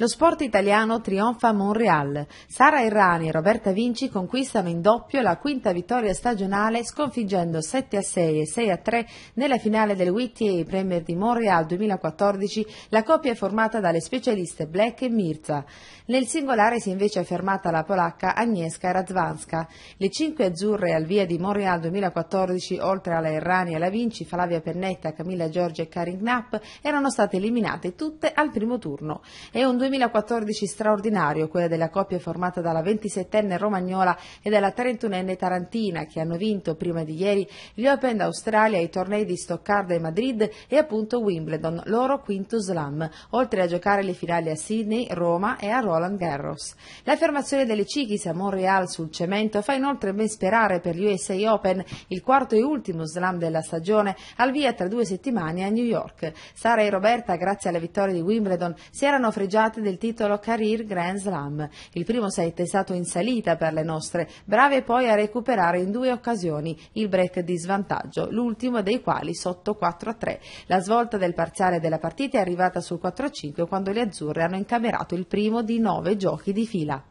Lo sport italiano trionfa a Montreal. Sara Errani e Roberta Vinci conquistano in doppio la quinta vittoria stagionale sconfiggendo 7 a 6 e 6 a 3 nella finale del WTA Premier di Montreal 2014 la coppia è formata dalle specialiste Black e Mirza. Nel singolare si è invece affermata la polacca Agnieszka Radzwanska. Le cinque azzurre al via di Montreal 2014 oltre alla Errani e alla Vinci, Flavia Pennetta, Camilla Giorgia e Karin Knapp erano state eliminate tutte al primo turno. È un 2014 2014 straordinario quella della coppia formata dalla 27enne romagnola e dalla 31enne tarantina che hanno vinto prima di ieri gli Open d'Australia i tornei di Stoccarda e Madrid e appunto Wimbledon, loro quinto slam, oltre a giocare le finali a Sydney, Roma e a Roland Garros. L'affermazione delle Cichis a Montreal sul cemento fa inoltre ben sperare per gli USA Open, il quarto e ultimo slam della stagione, al via tra due settimane a New York. Sara e Roberta, grazie alla vittoria di Wimbledon, si erano fregiate dotate del titolo Career Grand Slam. Il primo set è stato in salita per le nostre, brave poi a recuperare in due occasioni il break di svantaggio, l'ultimo dei quali sotto 4-3. La svolta del parziale della partita è arrivata sul 4-5 quando le azzurre hanno incamerato il primo di nove giochi di fila.